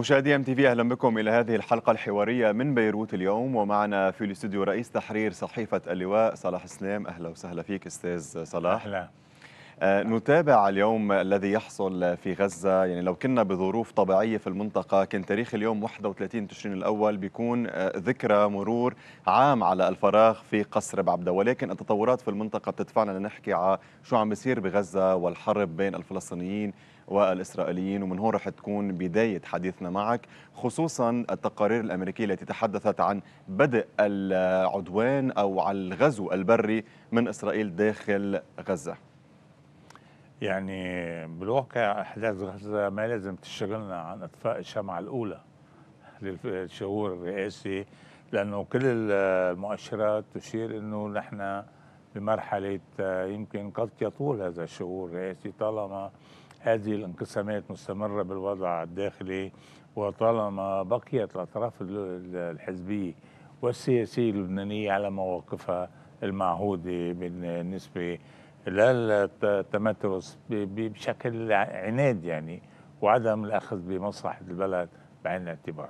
مشاهدي ام تي في اهلا بكم الى هذه الحلقه الحواريه من بيروت اليوم ومعنا في الاستوديو رئيس تحرير صحيفه اللواء صلاح سليم اهلا وسهلا فيك استاذ صلاح اهلا آه، نتابع اليوم الذي يحصل في غزة يعني لو كنا بظروف طبيعية في المنطقة كان تاريخ اليوم 31 تشرين الأول بيكون آه، ذكرى مرور عام على الفراغ في قصر بعبدة ولكن التطورات في المنطقة بتدفعنا لنحكي على شو عم بيصير بغزة والحرب بين الفلسطينيين والإسرائيليين ومن هون رح تكون بداية حديثنا معك خصوصا التقارير الأمريكية التي تحدثت عن بدء العدوان أو على الغزو البري من إسرائيل داخل غزة يعني بالواقع أحداث غزة ما لازم تشغلنا عن إطفاء الشمعة الأولى للشعور الرئاسي لأنه كل المؤشرات تشير أنه نحن بمرحلة يمكن قد يطول هذا الشعور الرئاسي طالما هذه الانقسامات مستمرة بالوضع الداخلي وطالما بقيت الأطراف الحزبية والسياسية اللبنانية على مواقفها المعهودة بالنسبة للتمترس بشكل عناد يعني وعدم الأخذ بمصلحة البلد بعين الاعتبار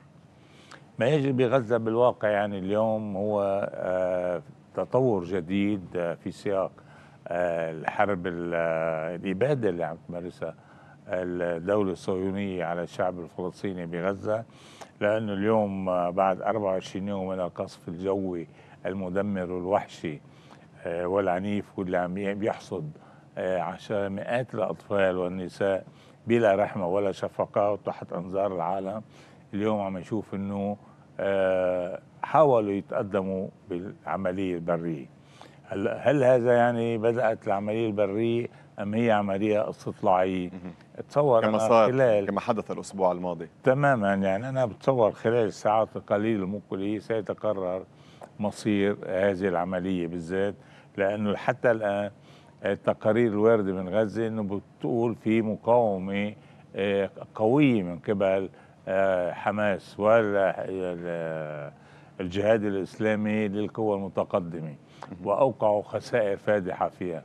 ما يجري بغزة بالواقع يعني اليوم هو آه، تطور جديد آه، في سياق الحرب الإبادة اللي عم تمارسها الدولة الصهيونية على الشعب الفلسطيني بغزة لأنه اليوم آه، بعد 24 يوم من القصف الجوي المدمر والوحشي آه، والعنيف واللي عم بيحصد آه، عشر مئات الأطفال والنساء بلا رحمة ولا شفقة وتحت أنظار العالم اليوم عم نشوف أنه حاولوا يتقدموا بالعملية البرية هل هذا يعني بدات العمليه البريه ام هي عمليه استطلاعيه؟ اتصور كما صار خلال كما حدث الاسبوع الماضي تماما يعني انا بتصور خلال الساعات القليله المقبله سيتقرر مصير هذه العمليه بالذات لانه حتى الان التقارير الوارده من غزه انه بتقول في مقاومه آه، قويه من قبل آه، حماس والجهاد آه، الاسلامي للقوى المتقدمه وأوقعوا خسائر فادحة فيها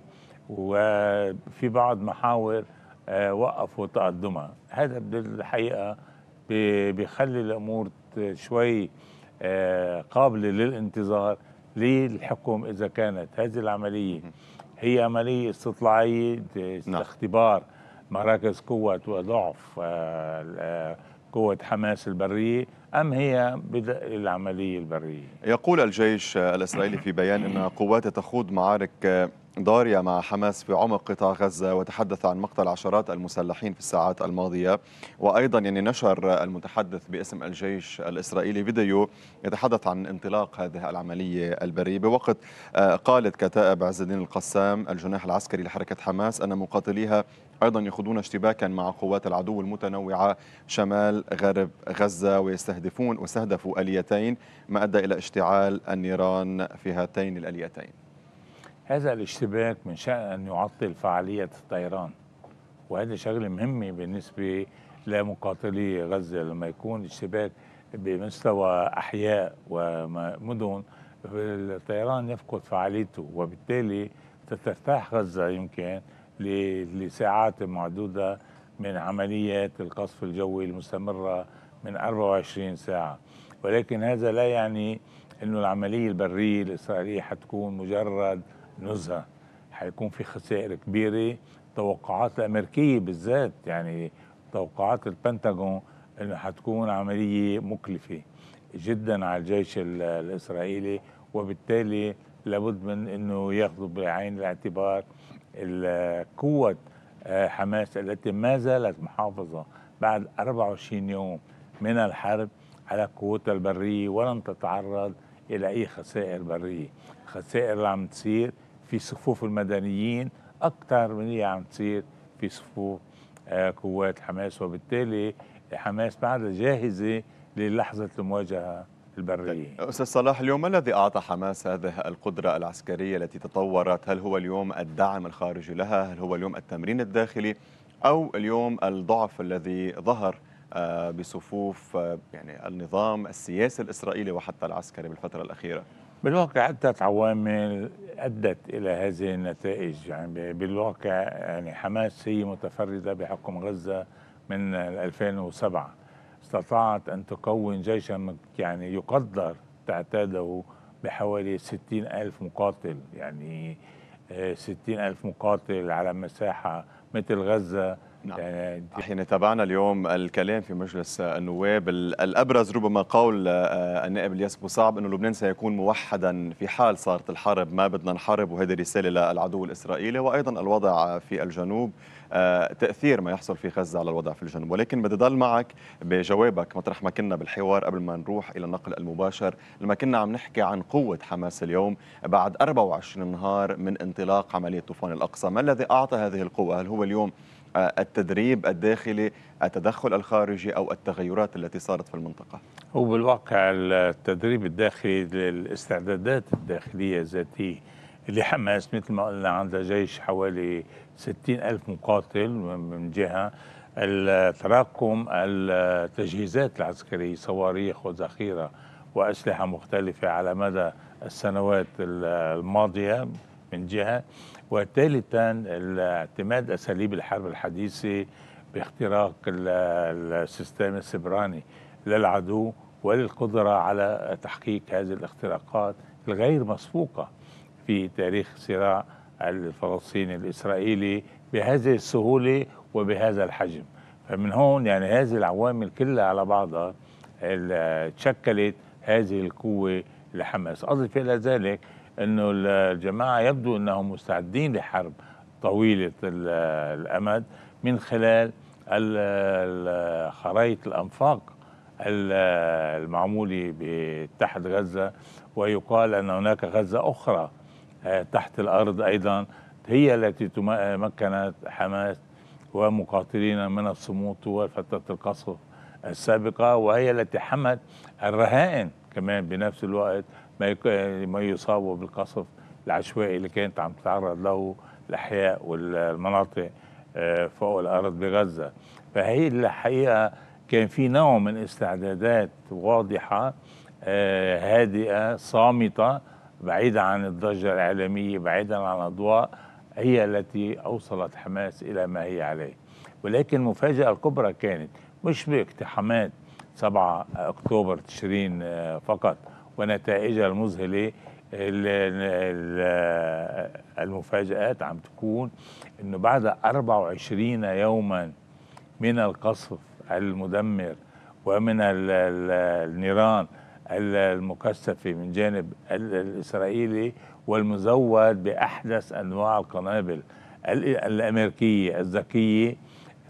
وفي بعض محاور آه، وقفوا تقدمها هذا بالحقيقة بيخلي الأمور شوي آه، قابلة للانتظار للحكم إذا كانت هذه العملية هي عملية استطلاعية لاختبار نعم. مراكز قوة وضعف آه، قوة حماس البرية أم هي بدء العملية البرية يقول الجيش الإسرائيلي في بيان أن قواته تخوض معارك ضارية مع حماس في عمق قطاع غزة وتحدث عن مقتل عشرات المسلحين في الساعات الماضية وأيضا يعني نشر المتحدث باسم الجيش الإسرائيلي فيديو يتحدث عن انطلاق هذه العملية البرية بوقت آه، قالت كتائب عز الدين القسام الجناح العسكري لحركة حماس أن مقاتليها أيضا يخوضون اشتباكا مع قوات العدو المتنوعة شمال غرب غزة ويستهدفون واستهدفوا أليتين ما أدى إلى اشتعال النيران في هاتين الأليتين هذا الاشتباك من شأن أن يعطل فعالية الطيران وهذا شغلة مهمة بالنسبة لمقاتلي غزة لما يكون اشتباك بمستوى أحياء ومدن الطيران يفقد فعاليته وبالتالي تترتاح غزة يمكن لساعات معدودة من عمليات القصف الجوي المستمرة من 24 ساعة ولكن هذا لا يعني أنه العملية البرية الإسرائيلية حتكون مجرد نزهة حيكون في خسائر كبيرة توقعات الأمريكية بالذات يعني توقعات البنتاغون أنه حتكون عملية مكلفة جدا على الجيش الإسرائيلي وبالتالي لابد من أنه ياخذوا بعين الاعتبار قوة آه، حماس التي ما زالت محافظة بعد 24 يوم من الحرب على قوتها البرية ولم تتعرض إلى أي خسائر برية خسائر اللي عم تصير في صفوف المدنيين أكثر من اللي عم تصير في صفوف آه، قوات حماس وبالتالي حماس بعدها جاهزة للحظة المواجهة البرية طيب، أستاذ صلاح اليوم ما الذي أعطى حماس هذه القدرة العسكرية التي تطورت هل هو اليوم الدعم الخارجي لها هل هو اليوم التمرين الداخلي أو اليوم الضعف الذي ظهر آه، بصفوف آه، يعني النظام السياسي الإسرائيلي وحتى العسكري بالفترة الأخيرة بالواقع عدة عوامل أدت إلى هذه النتائج يعني بالواقع يعني حماس هي متفردة بحكم غزة من 2007 استطاعت أن تكون جيشا يعني يقدر تعتاده بحوالي ستين ألف مقاتل يعني آه، ستين ألف مقاتل على مساحة مثل غزة نعم. يعني تابعنا اليوم الكلام في مجلس النواب الابرز ربما قول آه، النائب الياس صعب انه لبنان سيكون موحدا في حال صارت الحرب ما بدنا نحارب وهذه رساله للعدو الاسرائيلي وايضا الوضع في الجنوب آه، تاثير ما يحصل في غزه على الوضع في الجنوب ولكن بدي ضل معك بجوابك مطرح ما كنا بالحوار قبل ما نروح الى النقل المباشر لما كنا عم نحكي عن قوه حماس اليوم بعد 24 نهار من انطلاق عمليه طوفان الاقصى ما الذي اعطى هذه القوه هل هو اليوم التدريب الداخلي التدخل الخارجي أو التغيرات التي صارت في المنطقة هو بالواقع التدريب الداخلي للاستعدادات الداخلية ذاتي لحماس مثل ما قلنا عندها جيش حوالي 60 ألف مقاتل من جهة التراكم التجهيزات العسكرية صواريخ وذخيرة وأسلحة مختلفة على مدى السنوات الماضية من جهة وثالثا الاعتماد أساليب الحرب الحديثة باختراق السيستم السبراني للعدو وللقدرة على تحقيق هذه الاختراقات الغير مسبوقة في تاريخ صراع الفلسطيني الإسرائيلي بهذه السهولة وبهذا الحجم فمن هون يعني هذه العوامل كلها على بعضها تشكلت هذه القوة لحماس أضف إلى ذلك انه الجماعه يبدو انهم مستعدين لحرب طويله الامد من خلال خرائط الانفاق المعموله تحت غزه ويقال ان هناك غزه اخرى آه، تحت الارض ايضا هي التي مكنت حماس ومقاتلين من الصمود طوال فتره القصف السابقه وهي التي حمت الرهائن كمان بنفس الوقت ما ما يصابوا بالقصف العشوائي اللي كانت عم تتعرض له الأحياء والمناطق آه، فوق الأرض بغزة فهي الحقيقة كان في نوع من استعدادات واضحة آه، هادئة صامتة بعيدة عن الضجة الإعلامية بعيدا عن الأضواء هي التي أوصلت حماس إلى ما هي عليه ولكن المفاجأة الكبرى كانت مش باقتحامات 7 أكتوبر تشرين آه، فقط ونتائجها المذهله المفاجآت عم تكون انه بعد 24 يوما من القصف المدمر ومن النيران المكثفه من جانب الاسرائيلي والمزود باحدث انواع القنابل الامريكيه الذكيه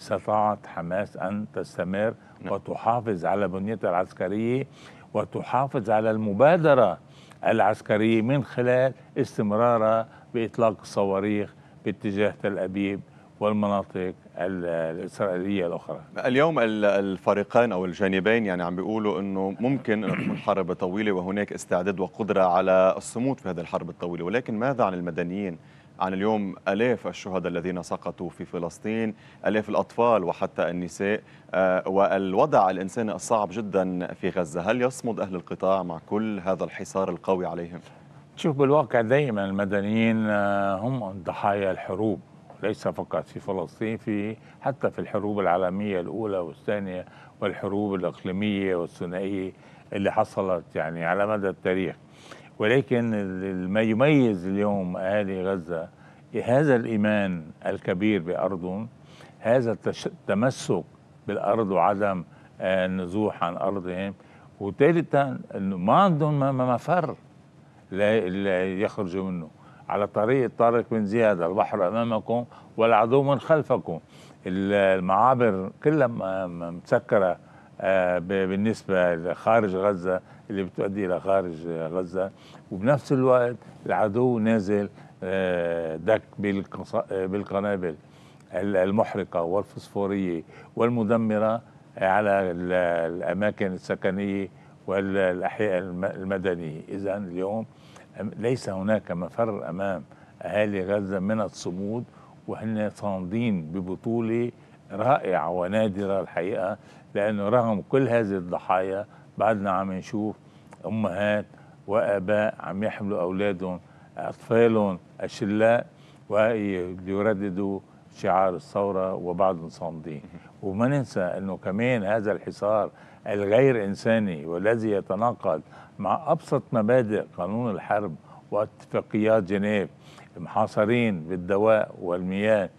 استطاعت حماس ان تستمر نعم. وتحافظ على بنيتها العسكريه وتحافظ على المبادرة العسكرية من خلال استمرارها بإطلاق الصواريخ باتجاه تل أبيب والمناطق الإسرائيلية الأخرى اليوم الفريقان أو الجانبين يعني عم بيقولوا أنه ممكن أن تكون حرب طويلة وهناك استعداد وقدرة على الصمود في هذه الحرب الطويلة ولكن ماذا عن المدنيين عن اليوم ألاف الشهداء الذين سقطوا في فلسطين ألاف الأطفال وحتى النساء آه، والوضع الإنساني الصعب جدا في غزة هل يصمد أهل القطاع مع كل هذا الحصار القوي عليهم؟ تشوف بالواقع دائما المدنيين آه، هم ضحايا الحروب ليس فقط في فلسطين في حتى في الحروب العالمية الأولى والثانية والحروب الإقليمية والثنائية اللي حصلت يعني على مدى التاريخ ولكن ما يميز اليوم أهالي غزة هذا الإيمان الكبير بأرضهم هذا التمسك بالأرض وعدم آه، النزوح عن أرضهم وثالثا أنه ما عندهم مفر لا يخرجوا منه على طريق طارق بن زياد البحر أمامكم والعدو من خلفكم المعابر كلها مسكرة آه، بالنسبة لخارج غزة اللي بتؤدي إلى خارج غزة وبنفس الوقت العدو نازل آه، دك آه، بالقنابل المحرقة والفسفورية والمدمرة على الأماكن السكنية والأحياء المدنية إذا اليوم ليس هناك مفر أمام أهالي غزة من الصمود وهن صامدين ببطولة رائعة ونادرة الحقيقة لأنه رغم كل هذه الضحايا بعدنا عم نشوف أمهات وآباء عم يحملوا أولادهم أطفالهم أشلاء ويرددوا شعار الثورة وبعضهم صامدين وما ننسى أنه كمان هذا الحصار الغير إنساني والذي يتناقض مع أبسط مبادئ قانون الحرب واتفاقيات جنيف محاصرين بالدواء والمياه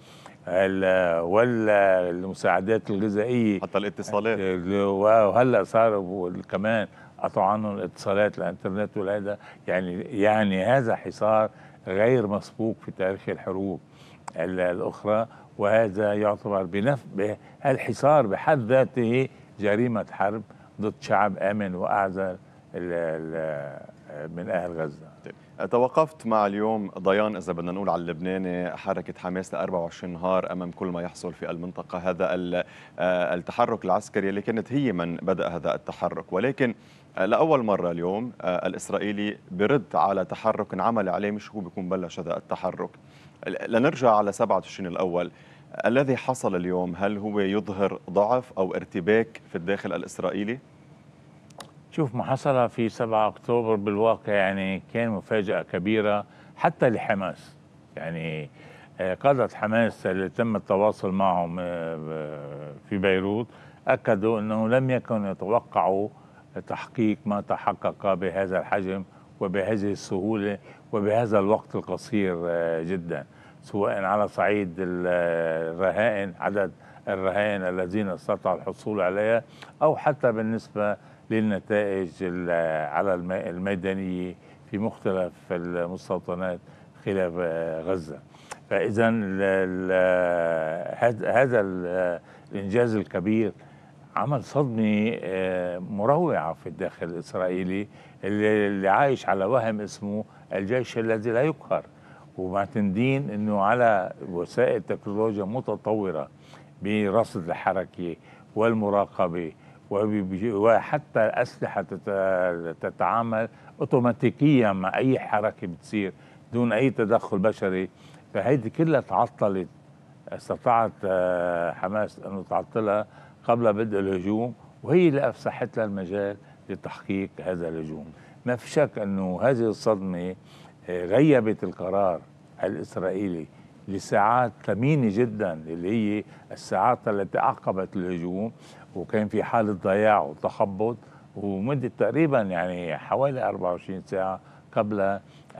ولا المساعدات الغذائيه حتى الاتصالات وهلا صار كمان قطعوا عنهم الاتصالات الانترنت والهذا يعني يعني هذا حصار غير مسبوق في تاريخ الحروب الاخرى وهذا يعتبر بنف الحصار بحد ذاته جريمه حرب ضد شعب امن واعزل من اهل غزه. طيب. توقفت مع اليوم ضيان إذا بدنا نقول على اللبناني حركة حماس ل 24 نهار أمام كل ما يحصل في المنطقة هذا آه، التحرك العسكري اللي كانت هي من بدأ هذا التحرك ولكن آه، لأول مرة اليوم آه، الإسرائيلي برد على تحرك انعمل عليه مش هو بيكون بلش هذا التحرك لنرجع على 7 تشرين الأول الذي حصل اليوم هل هو يظهر ضعف أو ارتباك في الداخل الإسرائيلي؟ شوف ما حصل في 7 أكتوبر بالواقع يعني كان مفاجأة كبيرة حتى لحماس يعني آه، قادة حماس اللي تم التواصل معهم آه، في بيروت أكدوا أنه لم يكن يتوقعوا تحقيق ما تحقق بهذا الحجم وبهذه السهولة وبهذا الوقت القصير آه، جدا سواء على صعيد الرهائن عدد الرهائن الذين استطاع الحصول عليها أو حتى بالنسبة للنتائج على المدنية في مختلف المستوطنات خلاف آه، غزة فإذا آه، هذا آه، الإنجاز الكبير عمل صدمة مروعة في الداخل الإسرائيلي اللي عايش على وهم اسمه الجيش الذي لا يقهر ومعتمدين أنه على وسائل تكنولوجيا متطورة برصد الحركة والمراقبة وحتى الأسلحة تتعامل أوتوماتيكيا مع أي حركة بتصير دون أي تدخل بشري فهيدي كلها تعطلت استطاعت آه، حماس أنه تعطلها قبل بدء الهجوم وهي اللي أفسحت لها المجال لتحقيق هذا الهجوم ما في شك أنه هذه الصدمة آه، غيبت القرار الإسرائيلي لساعات ثمينة جدا اللي هي الساعات التي أعقبت الهجوم وكان في حالة ضياع وتخبط ومدة تقريبا يعني حوالي 24 ساعة قبل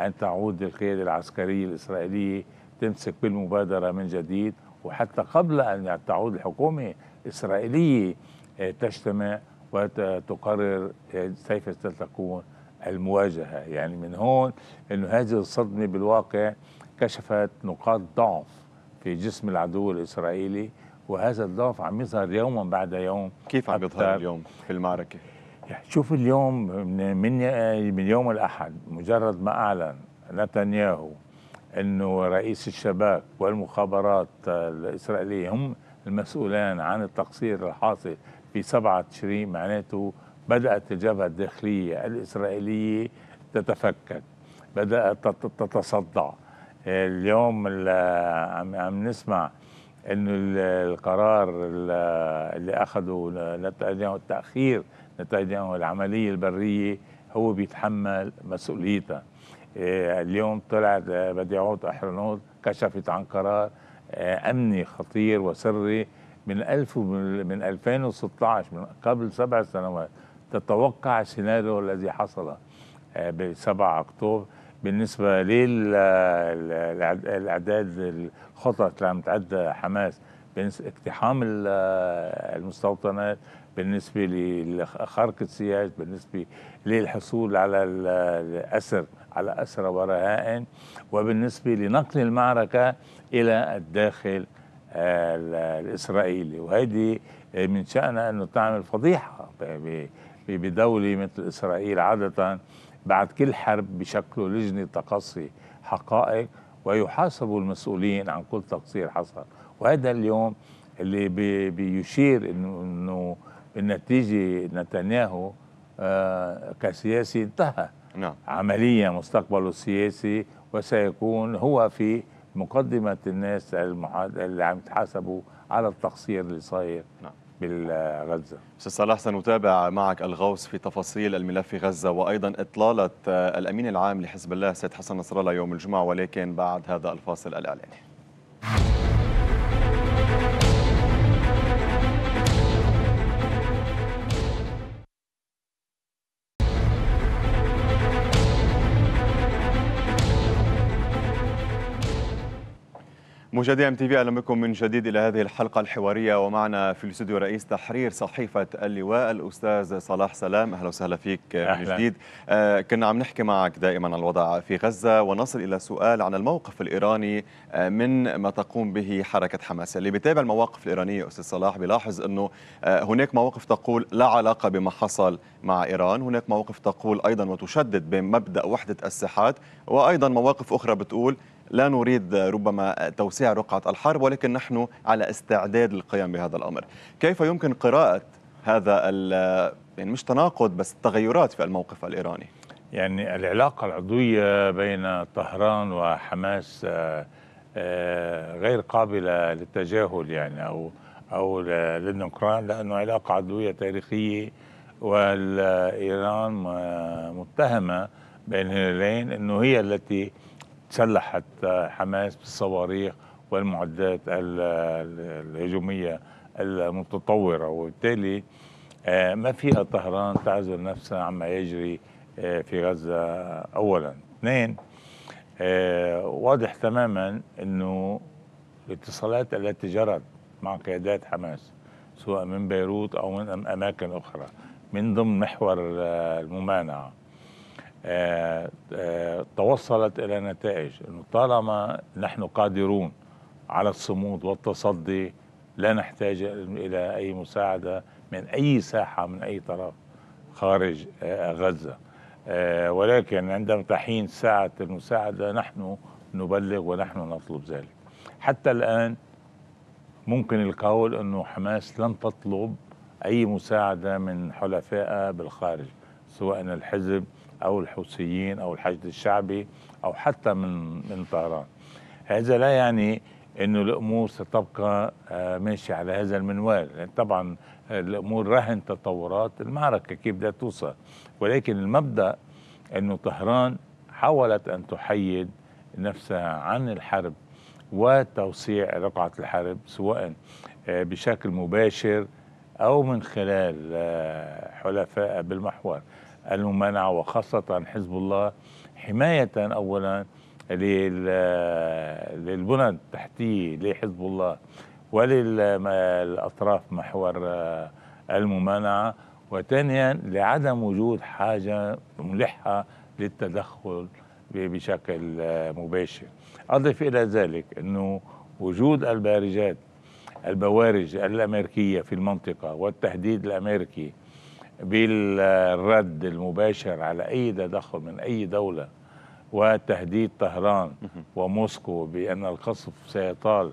أن تعود القيادة العسكرية الإسرائيلية تمسك بالمبادرة من جديد وحتى قبل أن تعود الحكومة الإسرائيلية آه، تجتمع وتقرر آه، كيف ستكون المواجهة يعني من هون أنه هذه الصدمة بالواقع كشفت نقاط ضعف في جسم العدو الإسرائيلي وهذا الضعف عم يظهر يوما بعد يوم كيف عم يظهر اليوم في المعركه؟ يعني شوف اليوم من من, من يوم الاحد مجرد ما اعلن نتنياهو انه رئيس الشباك والمخابرات الاسرائيليه هم المسؤولان عن التقصير الحاصل في 7 تشرين معناته بدات الجبهه الداخليه الاسرائيليه تتفكك بدات تتصدع اليوم عم نسمع انه القرار اللي اخذه نتنياهو التاخير نتنياهو العمليه البريه هو بيتحمل مسؤوليتها إيه، اليوم طلعت آه، بديعوت احرنوت كشفت عن قرار آه، امني خطير وسري من ألف من 2016 من قبل سبع سنوات تتوقع السيناريو الذي حصل آه، ب 7 اكتوبر بالنسبه للاعداد خطط اللي عم تعدى حماس بالنسبة اقتحام المستوطنات بالنسبة لخرق السياج بالنسبة للحصول على الأسر على أسرى ورهائن وبالنسبة لنقل المعركة إلى الداخل الإسرائيلي وهذه من شأنها أنه تعمل فضيحة بدولة مثل إسرائيل عادة بعد كل حرب بشكل لجنة تقصي حقائق ويحاسب المسؤولين عن كل تقصير حصل وهذا اليوم اللي بي بيشير انه بالنتيجه نتنياهو آه، كسياسي انتهى نعم. عمليا مستقبله السياسي وسيكون هو في مقدمه الناس اللي عم يتحاسبوا على التقصير اللي صاير نعم. بالغزة أستاذ صلاح سنتابع معك الغوص في تفاصيل الملف في غزة وأيضا إطلالة الأمين العام لحزب الله سيد حسن نصر الله يوم الجمعة ولكن بعد هذا الفاصل الإعلاني مشاهدي ام تي في اهلا بكم من جديد الى هذه الحلقه الحواريه ومعنا في الاستوديو رئيس تحرير صحيفه اللواء الاستاذ صلاح سلام اهلا وسهلا فيك أهلا. من جديد آه كنا عم نحكي معك دائما عن الوضع في غزه ونصل الى سؤال عن الموقف الايراني آه من ما تقوم به حركه حماس اللي بيتابع المواقف الايرانيه استاذ صلاح بيلاحظ انه آه هناك مواقف تقول لا علاقه بما حصل مع ايران هناك مواقف تقول ايضا وتشدد بمبدا وحده الساحات وايضا مواقف اخرى بتقول لا نريد ربما توسيع رقعة الحرب ولكن نحن على استعداد للقيام بهذا الأمر كيف يمكن قراءة هذا يعني مش تناقض بس تغيرات في الموقف الإيراني يعني العلاقة العضوية بين طهران وحماس آه، آه، غير قابلة للتجاهل يعني أو أو للنكران لأنه علاقة عضوية تاريخية وإيران متهمة بين الهلالين أنه هي التي تسلحت حماس بالصواريخ والمعدات الهجومية المتطورة وبالتالي آه، ما فيها طهران تعزل نفسها عما يجري آه، في غزة أولا اثنين آه، واضح تماما أنه الاتصالات التي جرت مع قيادات حماس سواء من بيروت أو من أماكن أخرى من ضمن محور الممانعة توصلت إلى نتائج أنه طالما نحن قادرون على الصمود والتصدي لا نحتاج إلى أي مساعدة من أي ساحة من أي طرف خارج غزة ولكن عندما تحين ساعة المساعدة نحن نبلغ ونحن نطلب ذلك حتى الآن ممكن القول أنه حماس لن تطلب أي مساعدة من حلفائها بالخارج سواء الحزب أو الحوثيين أو الحشد الشعبي أو حتى من من طهران هذا لا يعني أنه الأمور ستبقى آه، ماشية على هذا المنوال يعني طبعا الأمور رهن تطورات المعركة كيف بدها توصل ولكن المبدأ أنه طهران حاولت أن تحيد نفسها عن الحرب وتوسيع رقعة الحرب سواء آه، بشكل مباشر أو من خلال آه، حلفاء بالمحور الممانعة وخاصة حزب الله حماية أولا للبنى التحتية لحزب الله وللأطراف محور الممانعة وثانيا لعدم وجود حاجة ملحة للتدخل بشكل مباشر أضف إلى ذلك أنه وجود البارجات البوارج الأمريكية في المنطقة والتهديد الأمريكي بالرد المباشر على أي تدخل من أي دولة وتهديد طهران وموسكو بأن القصف سيطال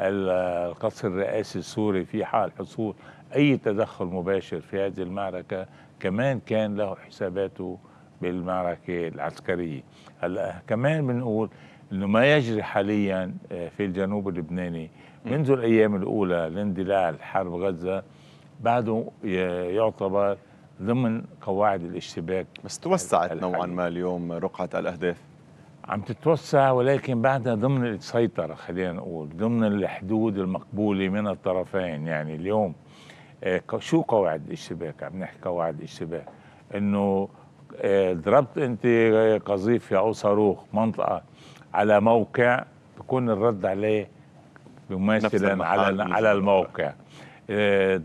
القصر الرئاسي السوري في حال حصول أي تدخل مباشر في هذه المعركة كمان كان له حساباته بالمعركة العسكرية هلا كمان بنقول أنه ما يجري حاليا آه، في الجنوب اللبناني منذ الأيام الأولى لاندلاع الحرب غزة بعده يعتبر ضمن قواعد الاشتباك بس توسعت نوعا ما اليوم رقعة الأهداف عم تتوسع ولكن بعدها ضمن السيطرة خلينا نقول ضمن الحدود المقبولة من الطرفين يعني اليوم آه، شو قواعد الاشتباك عم نحكي قواعد الاشتباك انه آه، ضربت انت قذيفة او صاروخ منطقة على موقع بكون الرد عليه بمثلا على على الموقع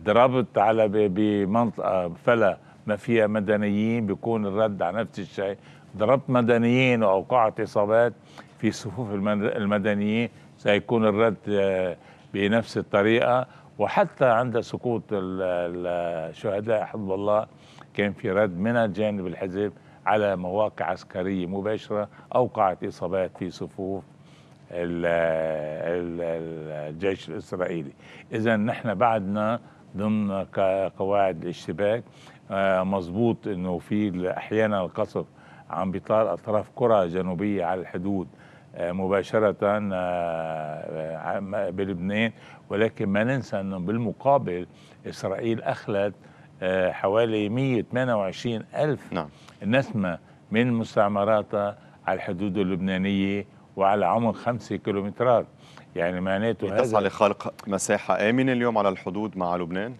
ضربت على بمنطقه فلا ما فيها مدنيين بيكون الرد على نفس الشيء ضربت مدنيين واوقعت اصابات في صفوف المدنيين سيكون الرد آه، بنفس الطريقه وحتى عند سقوط الشهداء حزب الله كان في رد من جانب الحزب على مواقع عسكريه مباشره اوقعت اصابات في صفوف الجيش الإسرائيلي إذا نحن بعدنا ضمن قواعد الاشتباك آه، مظبوط انه في احيانا القصف عم بيطال اطراف قرى جنوبيه على الحدود آه، مباشره آه، بلبنان ولكن ما ننسى انه بالمقابل اسرائيل اخلت حوالي 128 الف نعم. نسمه من مستعمراتها على الحدود اللبنانيه وعلى عمق خمسة كيلومترات يعني معناته هذا تسعى لخلق مساحة آمنة اليوم على الحدود مع لبنان؟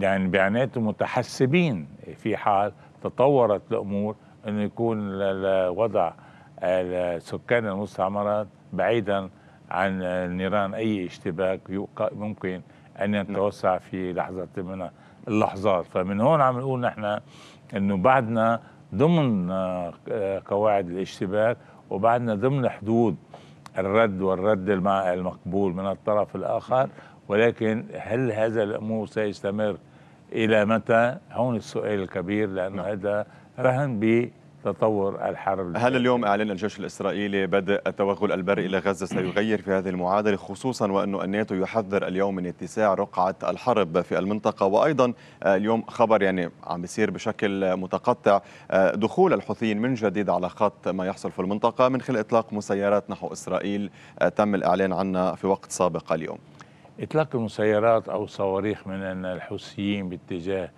يعني معناته متحسبين في حال تطورت الأمور أنه يكون وضع سكان المستعمرات بعيدا عن نيران أي اشتباك ممكن أن يتوسع في لحظة من اللحظات فمن هون عم نقول نحن أنه بعدنا ضمن آه، قواعد الاشتباك وبعدنا ضمن حدود الرد والرد المقبول من الطرف الآخر ولكن هل هذا الأمور سيستمر إلى متى هون السؤال الكبير لأنه نعم. هذا رهن ب تطور الحرب هل اليوم أعلن الجيش الإسرائيلي بدء التوغل البري إلى غزة سيغير في هذه المعادلة خصوصا وانه الناتو يحذر اليوم من اتساع رقعة الحرب في المنطقة وأيضا آه، اليوم خبر يعني عم بيصير بشكل متقطع آه، دخول الحوثيين من جديد على خط ما يحصل في المنطقة من خلال إطلاق مسيرات نحو إسرائيل آه، تم الإعلان عنها في وقت سابق اليوم إطلاق المسيرات أو صواريخ من الحوثيين باتجاه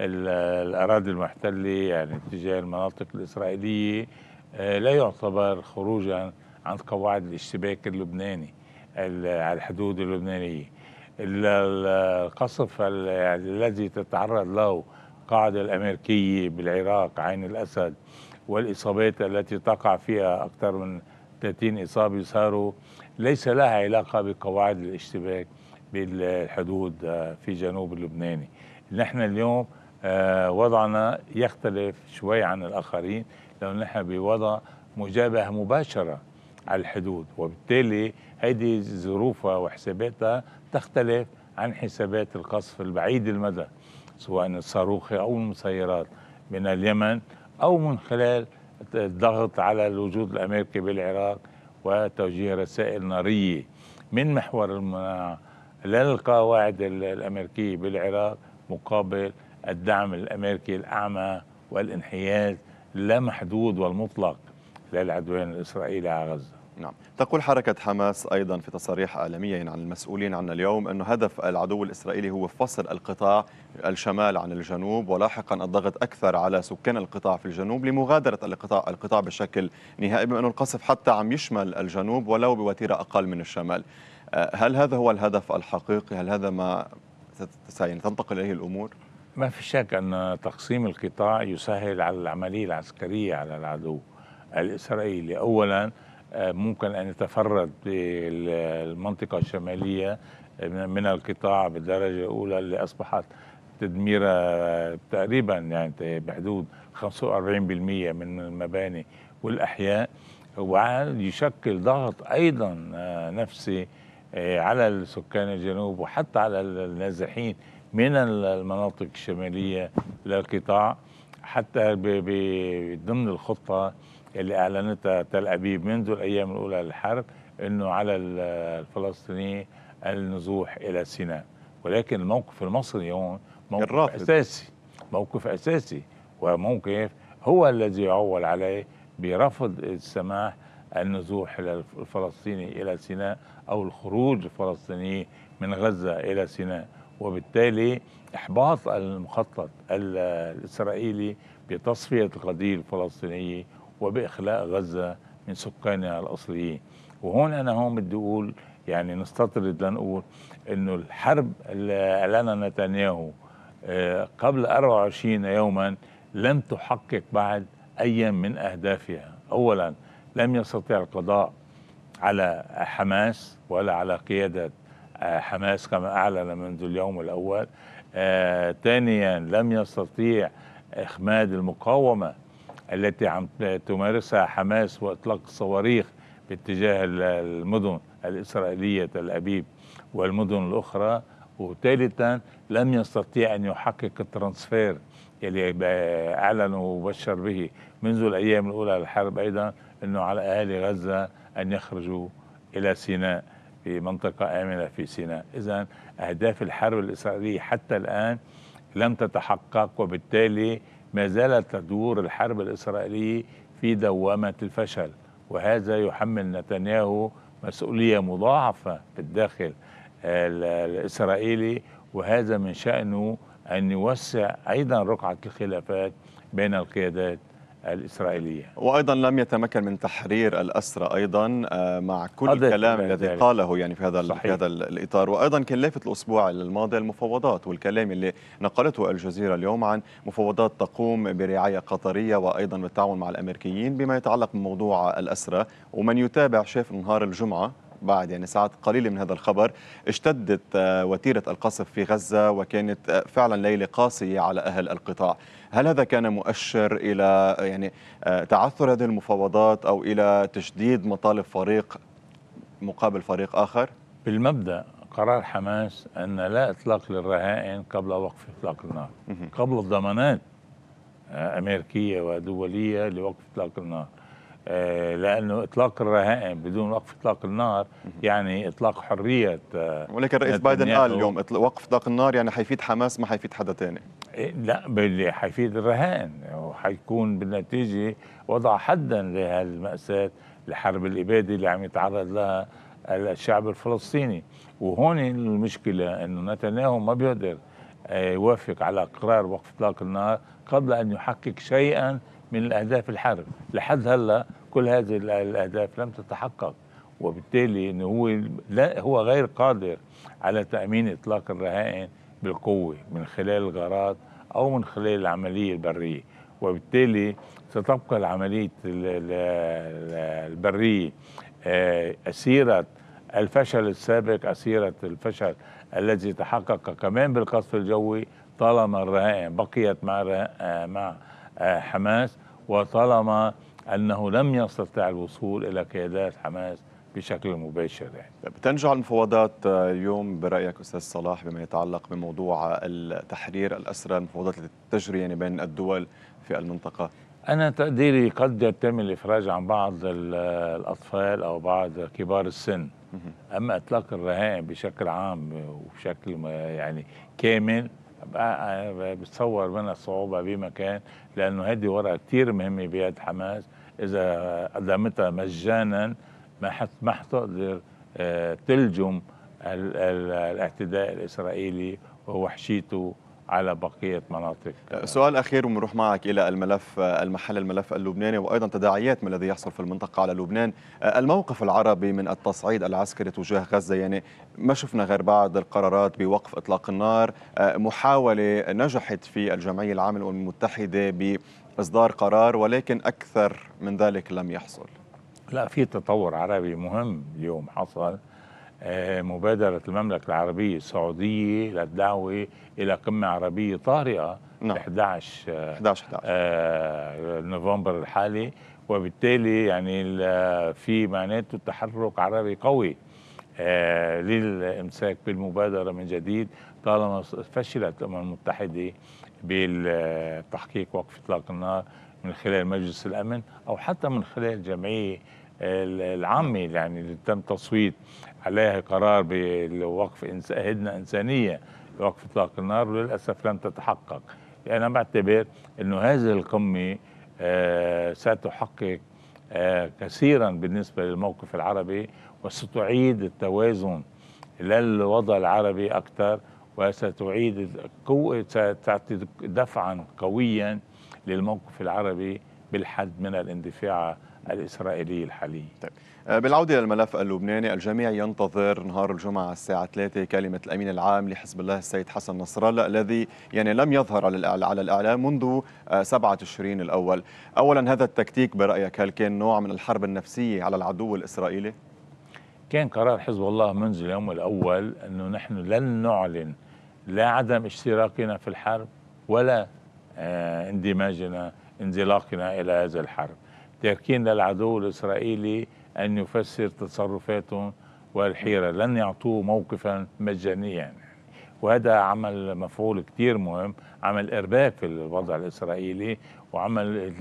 الأراضي المحتلة يعني اتجاه المناطق الإسرائيلية آه، لا يعتبر خروجا عن قواعد الاشتباك اللبناني على الحدود اللبنانية القصف يعني الذي تتعرض له القاعدة الأمريكية بالعراق عين الأسد والإصابات التي تقع فيها أكثر من 30 إصابة صاروا ليس لها علاقة بقواعد الاشتباك بالحدود آه، في جنوب اللبناني نحن اليوم آه، وضعنا يختلف شوي عن الآخرين لأن نحن بوضع مجابهة مباشرة على الحدود وبالتالي هذه ظروفها وحساباتها تختلف عن حسابات القصف البعيد المدى سواء الصاروخي أو المسيرات من اليمن أو من خلال الضغط على الوجود الأمريكي بالعراق وتوجيه رسائل نارية من محور المناعة للقواعد الأمريكية بالعراق مقابل الدعم الأمريكي الأعمى والانحياز لا محدود والمطلق للعدوان الإسرائيلي على غزة نعم تقول حركة حماس أيضا في تصاريح عالمية عن المسؤولين عن اليوم انه هدف العدو الإسرائيلي هو فصل القطاع الشمال عن الجنوب ولاحقا الضغط أكثر على سكان القطاع في الجنوب لمغادرة القطاع القطاع بشكل نهائي بما انه القصف حتى عم يشمل الجنوب ولو بوتيرة أقل من الشمال آه، هل هذا هو الهدف الحقيقي هل هذا ما يعني تنتقل إليه الأمور؟ ما في شك أن تقسيم القطاع يسهل على العملية العسكرية على العدو الإسرائيلي أولا آه، ممكن أن يتفرد بالمنطقة الشمالية آه، من القطاع بالدرجة الأولى اللي أصبحت تدميرها آه، تقريبا يعني بحدود 45% من المباني والأحياء وعاد يشكل ضغط أيضا نفسي على السكان الجنوب وحتى على النازحين من المناطق الشمالية للقطاع حتى ضمن الخطة اللي أعلنتها تل أبيب منذ الأيام الأولى للحرب أنه على الفلسطيني النزوح إلى سيناء ولكن الموقف المصري هون موقف الرافض. أساسي موقف أساسي وموقف هو الذي يعول عليه برفض السماح النزوح الفلسطيني إلى سيناء أو الخروج الفلسطيني من غزة إلى سيناء وبالتالي إحباط المخطط الإسرائيلي بتصفية القضية الفلسطينية وبإخلاء غزة من سكانها الأصليين وهون أنا هون بدي أقول يعني نستطرد لنقول أنه الحرب اللي أعلنها نتنياهو آه، قبل 24 يوما لم تحقق بعد أي من أهدافها أولا لم يستطع القضاء على حماس ولا على قيادة حماس كما أعلن منذ اليوم الأول آه، ثانيا لم يستطيع إخماد المقاومة التي عم تمارسها حماس وإطلاق الصواريخ باتجاه المدن الإسرائيلية تل أبيب والمدن الأخرى وثالثا لم يستطيع أن يحقق الترانسفير اللي أعلنوا وبشر به منذ الأيام الأولى للحرب أيضا أنه على أهالي غزة أن يخرجوا إلى سيناء في منطقة آمنة في سيناء إذا أهداف الحرب الإسرائيلية حتى الآن لم تتحقق وبالتالي ما زالت تدور الحرب الإسرائيلية في دوامة الفشل وهذا يحمل نتنياهو مسؤولية مضاعفة في الداخل الإسرائيلي وهذا من شأنه أن يوسع أيضا رقعة الخلافات بين القيادات الإسرائيلية وأيضا لم يتمكن من تحرير الأسرى أيضا آه، مع كل الكلام الذي قاله يعني في هذا في هذا الإطار وأيضا كلفت الأسبوع الماضي المفاوضات والكلام اللي نقلته الجزيرة اليوم عن مفاوضات تقوم برعاية قطرية وأيضا بالتعاون مع الأمريكيين بما يتعلق بموضوع الأسرى ومن يتابع شاف نهار الجمعة بعد يعني ساعات قليلة من هذا الخبر اشتدت آه، وتيرة القصف في غزة وكانت آه، فعلا ليلة قاسية على أهل القطاع هل هذا كان مؤشر إلى آه، يعني تعثر هذه المفاوضات أو إلى تشديد مطالب فريق مقابل فريق آخر؟ بالمبدأ قرار حماس أن لا إطلاق للرهائن قبل وقف إطلاق النار قبل الضمانات أمريكية ودولية لوقف إطلاق النار آه، لانه اطلاق الرهائن بدون وقف اطلاق النار يعني اطلاق حريه آه، ولكن الرئيس بايدن قال اليوم وقف اطلاق النار يعني حيفيد حماس ما حيفيد حدا ثاني إيه، لا باللي حيفيد الرهائن وحيكون بالنتيجه وضع حدا لهالماساه الحرب الاباده اللي عم يتعرض لها الشعب الفلسطيني وهون المشكله انه نتنياهو ما بيقدر آه، يوافق على قرار وقف اطلاق النار قبل ان يحقق شيئا من الأهداف الحرب لحد هلا كل هذه الأهداف لم تتحقق وبالتالي انه هو لا هو غير قادر على تأمين إطلاق الرهائن بالقوة من خلال الغارات أو من خلال العملية البرية وبالتالي ستبقى العملية البرية آه، أسيرة الفشل السابق أسيرة الفشل الذي تحقق كمان بالقصف الجوي طالما الرهائن بقيت مع آه، مع آه، حماس وطالما أنه لم يستطع الوصول إلى قيادات حماس بشكل مباشر يعني. بتنجع المفاوضات اليوم برأيك أستاذ صلاح بما يتعلق بموضوع التحرير الأسرى المفاوضات التي تجري يعني بين الدول في المنطقة أنا تقديري قد يتم الإفراج عن بعض الأطفال أو بعض كبار السن أما إطلاق الرهائن بشكل عام وبشكل يعني كامل آه، بتصور من الصعوبة بمكان لأنه هذه ورقة كتير مهمة بيد حماس إذا قدمتها مجانا ما ما حتقدر آه، تلجم الاعتداء الإسرائيلي ووحشيته على بقية مناطق أه، سؤال أخير ونروح معك إلى الملف أه، المحل الملف اللبناني وأيضا تداعيات ما الذي يحصل في المنطقة على لبنان أه، الموقف العربي من التصعيد العسكري تجاه غزة يعني ما شفنا غير بعض القرارات بوقف إطلاق النار محاولة نجحت في الجمعية العامة للأمم المتحدة بإصدار قرار ولكن أكثر من ذلك لم يحصل لا في تطور عربي مهم اليوم حصل آه، مبادرة المملكة العربية السعودية للدعوة إلى قمة عربية طارئة نعم. 11 11 11 نوفمبر الحالي وبالتالي يعني في معناته تحرك عربي قوي آه، للامساك بالمبادره من جديد طالما فشلت الامم المتحده بالتحقيق وقف اطلاق النار من خلال مجلس الامن او حتى من خلال جمعيه العامي يعني اللي تم تصويت عليها قرار بوقف إنس... هدنة إنسانية لوقف إطلاق النار وللأسف لم تتحقق أنا بعتبر أنه هذه القمة آه، ستحقق آه، كثيرا بالنسبة للموقف العربي وستعيد التوازن للوضع العربي أكثر وستعيد قوة ستعطي دفعا قويا للموقف العربي بالحد من الاندفاع الإسرائيلي الحالي طيب. آه، بالعودة للملف اللبناني الجميع ينتظر نهار الجمعة الساعة 3 كلمة الأمين العام لحزب الله السيد حسن نصر الله الذي يعني لم يظهر على على الإعلام منذ 7 آه، تشرين الأول أولا هذا التكتيك برأيك هل كان نوع من الحرب النفسية على العدو الإسرائيلي؟ كان قرار حزب الله منذ اليوم الأول أنه نحن لن نعلن لا عدم اشتراكنا في الحرب ولا آه، اندماجنا انزلاقنا إلى هذه الحرب تاركين للعدو الإسرائيلي أن يفسر تصرفاتهم والحيرة لن يعطوه موقفا مجانيا وهذا عمل مفعول كتير مهم عمل إرباك في الوضع الإسرائيلي وعمل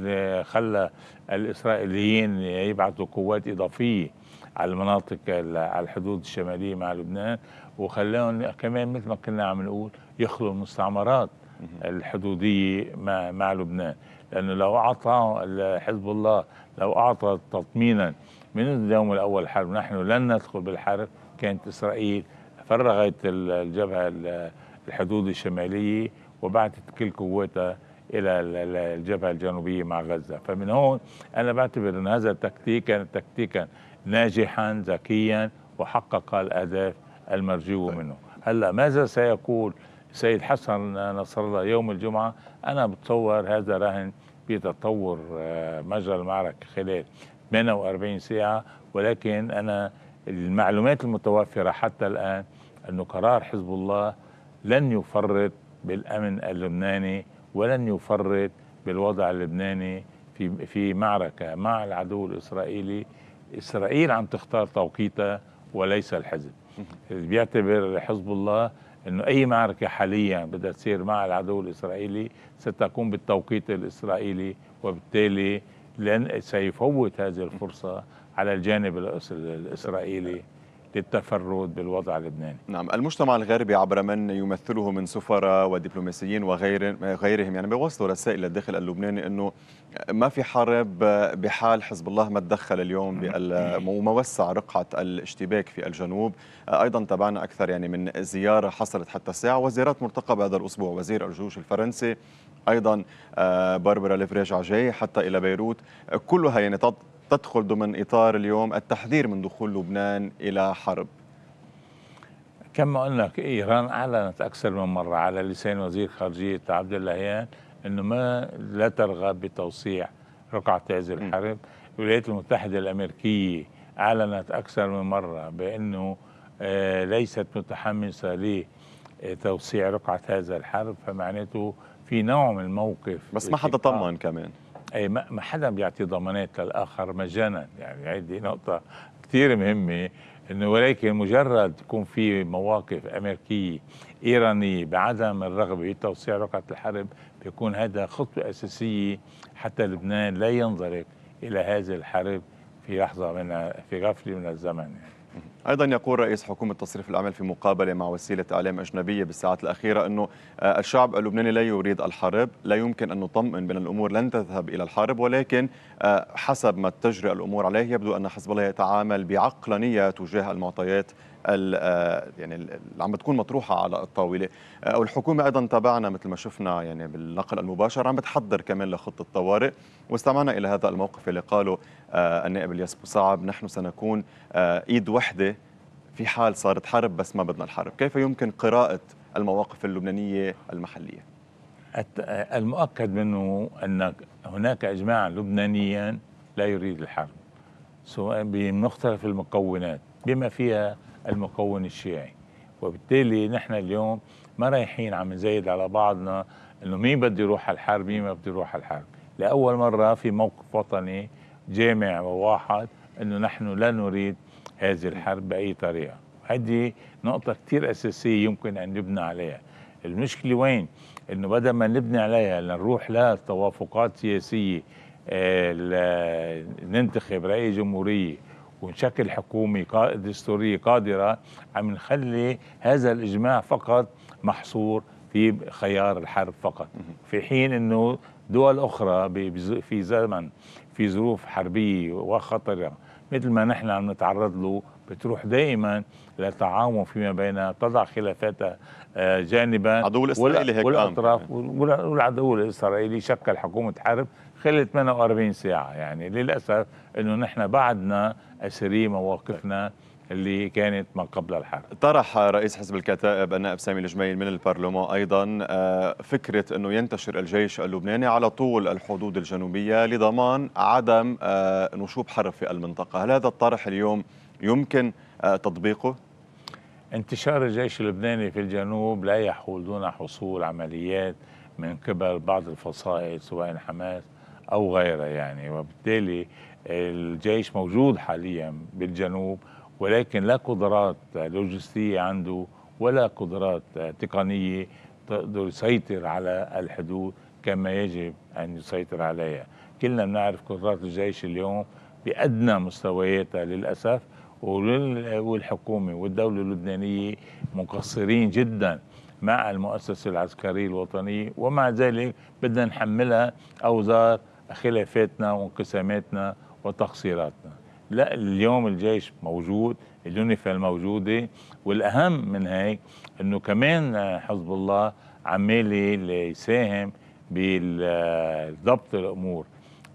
خلى الإسرائيليين يبعثوا قوات إضافية على المناطق على الحدود الشمالية مع لبنان وخلاهم كمان مثل ما كنا عم نقول يخلوا المستعمرات الحدودية مع, مع لبنان لأنه لو أعطى حزب الله لو أعطى تطمينا من اليوم الأول الحرب نحن لن ندخل بالحرب كانت إسرائيل فرغت الجبهة الحدود الشمالية وبعثت كل قواتها إلى الجبهة الجنوبية مع غزة فمن هون أنا بعتبر أن هذا التكتيك كان تكتيكا ناجحا ذكيا وحقق الأهداف المرجوة طيب. منه هلا ماذا سيقول سيد حسن نصر الله يوم الجمعة أنا بتصور هذا رهن بتطور آه، مجرى المعركة خلال 48 ساعة ولكن أنا المعلومات المتوفرة حتى الآن أنه قرار حزب الله لن يفرط بالأمن اللبناني ولن يفرط بالوضع اللبناني في في معركة مع العدو الإسرائيلي إسرائيل عم تختار توقيتها وليس الحزب بيعتبر حزب الله انه اي معركه حاليا بدها تصير مع العدو الاسرائيلي ستكون بالتوقيت الاسرائيلي وبالتالي لن سيفوت هذه الفرصه على الجانب الاسرائيلي للتفرد بالوضع اللبناني نعم المجتمع الغربي عبر من يمثله من سفراء ودبلوماسيين وغيرهم يعني بيوصلوا رسائل للداخل اللبناني أنه ما في حرب بحال حزب الله ما تدخل اليوم وما وسع رقعة الاشتباك في الجنوب أيضا تابعنا أكثر يعني من زيارة حصلت حتى الساعة وزيارات مرتقبة هذا الأسبوع وزير الجيوش الفرنسي أيضا آه، باربرا ليفريج عجاي حتى إلى بيروت كلها يعني تدخل ضمن إطار اليوم التحذير من دخول لبنان إلى حرب كما قلنا إيران أعلنت أكثر من مرة على لسان وزير خارجية عبد اللهيان أنه ما لا ترغب بتوسيع رقعة هذه الحرب الولايات المتحدة الأمريكية أعلنت أكثر من مرة بأنه آه، ليست متحمسة لتوسيع رقعة هذا الحرب فمعناته في نوع من الموقف بس ما حدا طمن كمان اي ما حدا بيعطي ضمانات للاخر مجانا يعني هذه نقطه كثير مهمه انه ولكن مجرد تكون في مواقف امريكيه ايرانيه بعدم الرغبه بتوسيع رقعه الحرب بيكون هذا خطوه اساسيه حتى لبنان لا ينزلق الى هذه الحرب في لحظه من في غفله من الزمن يعني. أيضا يقول رئيس حكومة تصريف الأعمال في مقابلة مع وسيلة إعلام أجنبية بالساعات الأخيرة أنه آه، الشعب اللبناني لا يريد الحرب لا يمكن أن نطمئن بأن الأمور لن تذهب إلى الحرب ولكن آه، حسب ما تجري الأمور عليه يبدو أن حزب الله يتعامل بعقلانية تجاه المعطيات آه، يعني اللي عم بتكون مطروحه على الطاوله او آه، الحكومه ايضا تابعنا مثل ما شفنا يعني بالنقل المباشر عم بتحضر كمان لخطه طوارئ واستمعنا الى هذا الموقف اللي قاله آه، النائب الياس صعب نحن سنكون ايد وحده في حال صارت حرب بس ما بدنا الحرب كيف يمكن قراءه المواقف اللبنانيه المحليه المؤكد منه ان هناك اجماع لبنانيا لا يريد الحرب سواء بمختلف المكونات بما فيها المكون الشيعي وبالتالي نحن اليوم ما رايحين عم نزايد على بعضنا انه مين بده يروح على الحرب مين ما بده يروح على الحرب لاول مره في موقف وطني جامع وواحد انه نحن لا نريد هذه الحرب باي طريقه هذه نقطه كثير اساسيه يمكن ان نبنى عليها المشكله وين انه بدل ما نبني عليها لنروح لتوافقات سياسيه آه، ننتخب رئيس جمهوريه ونشكل حكومة دستورية قادرة عم نخلي هذا الإجماع فقط محصور في خيار الحرب فقط في حين أنه دول أخرى في زمن في ظروف حربية وخطرة مثل ما نحن عم نتعرض له بتروح دائما للتعاون فيما بينها تضع خلافاتها آه، جانبا عدو الاسرائيلي هيك والاطراف والعدو الاسرائيلي شكل حكومه حرب خلال 48 ساعة يعني للأسف أنه نحن بعدنا أسري مواقفنا اللي كانت ما قبل الحرب طرح رئيس حزب الكتائب النائب سامي الجميل من البرلمان أيضا آه، فكرة أنه ينتشر الجيش اللبناني على طول الحدود الجنوبية لضمان عدم آه، نشوب حرب في المنطقة هل هذا الطرح اليوم يمكن آه، تطبيقه؟ انتشار الجيش اللبناني في الجنوب لا يحول دون حصول عمليات من قبل بعض الفصائل سواء حماس أو غيره يعني وبالتالي الجيش موجود حاليا بالجنوب ولكن لا قدرات لوجستية عنده ولا قدرات تقنية تقدر يسيطر على الحدود كما يجب أن يسيطر عليها كلنا بنعرف قدرات الجيش اليوم بأدنى مستوياتها للأسف والحكومة والدولة اللبنانية مقصرين جدا مع المؤسسة العسكرية الوطنية ومع ذلك بدنا نحملها أوزار خلافاتنا وانقساماتنا وتقصيراتنا لا اليوم الجيش موجود اليونيفال موجودة والأهم من هيك أنه كمان حزب الله عمال يساهم بضبط الأمور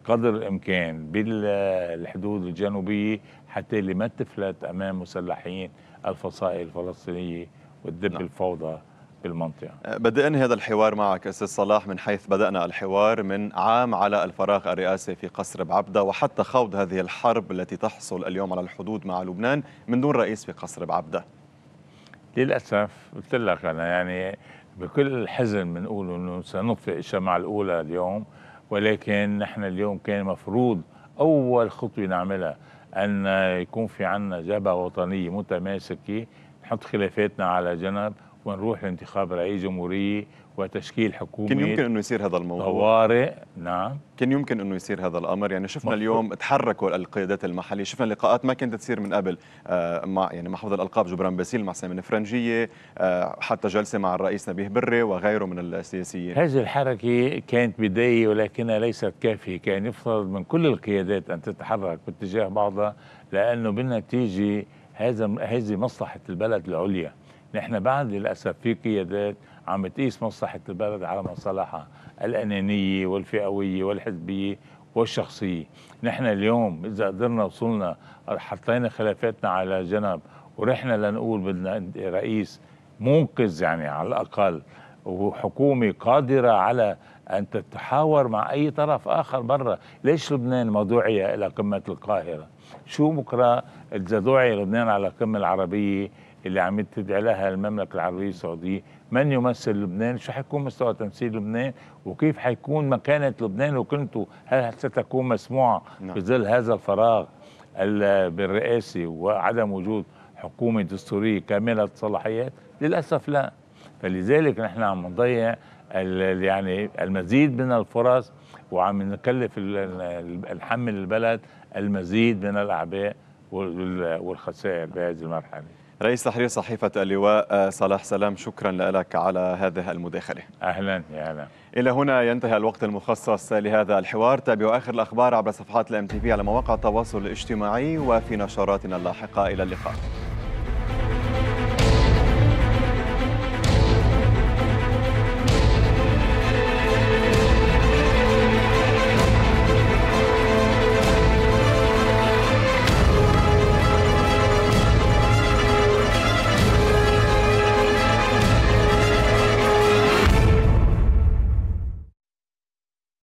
قدر الإمكان بالحدود الجنوبية حتى اللي ما تفلت أمام مسلحين الفصائل الفلسطينية وتدب نعم. الفوضى بالمنطقة أه، بدي أنهي هذا الحوار معك أستاذ صلاح من حيث بدأنا الحوار من عام على الفراغ الرئاسي في قصر بعبدة وحتى خوض هذه الحرب التي تحصل اليوم على الحدود مع لبنان من دون رئيس في قصر بعبدة للأسف قلت لك أنا يعني بكل حزن بنقول أنه سنطفئ الشمعة الأولى اليوم ولكن نحن اليوم كان مفروض أول خطوة نعملها أن يكون في عنا جبهة وطنية متماسكة نحط خلافاتنا على جنب ونروح لانتخاب رئيس جمهورية وتشكيل حكومة كان يمكن أنه يصير هذا الموضوع طوارئ نعم كان يمكن أنه يصير هذا الأمر يعني شفنا مفروض. اليوم تحركوا القيادات المحلية شفنا لقاءات ما كانت تصير من قبل آه مع يعني محافظ الألقاب جبران باسيل مع سامي الفرنجية آه حتى جلسة مع الرئيس نبيه بري وغيره من السياسيين هذه الحركة كانت بداية ولكنها ليست كافية كان يفترض من كل القيادات أن تتحرك باتجاه بعضها لأنه بالنتيجة هذا هذه مصلحة البلد العليا نحن بعد للأسف في قيادات عم تقيس مصلحة البلد على مصالحها الأنانية والفئوية والحزبية والشخصية نحن اليوم إذا قدرنا وصلنا حطينا خلافاتنا على جنب ورحنا لنقول بدنا رئيس منقذ يعني على الأقل وحكومة قادرة على أن تتحاور مع أي طرف آخر برا ليش لبنان ما دعي إلى قمة القاهرة شو بكرة اذا دعي لبنان على القمة العربية اللي عم تدعي لها المملكه العربيه السعوديه من يمثل لبنان شو حيكون مستوى تمثيل لبنان وكيف حيكون مكانه لبنان وكنتوا هل ستكون مسموعه نعم. في ظل هذا الفراغ بالرئاسه وعدم وجود حكومه دستوريه كامله الصلاحيات للاسف لا فلذلك نحن عم نضيع يعني المزيد من الفرص وعم نكلف نحمل البلد المزيد من الاعباء والخسائر بهذه المرحله رئيس تحرير صحيفة اللواء آه، صلاح سلام شكرا لك على هذه المداخلة أهلا يا أهلا إلى هنا ينتهي الوقت المخصص لهذا الحوار تابعوا آخر الأخبار عبر صفحات الام تي في على مواقع التواصل الاجتماعي وفي نشراتنا اللاحقة إلى اللقاء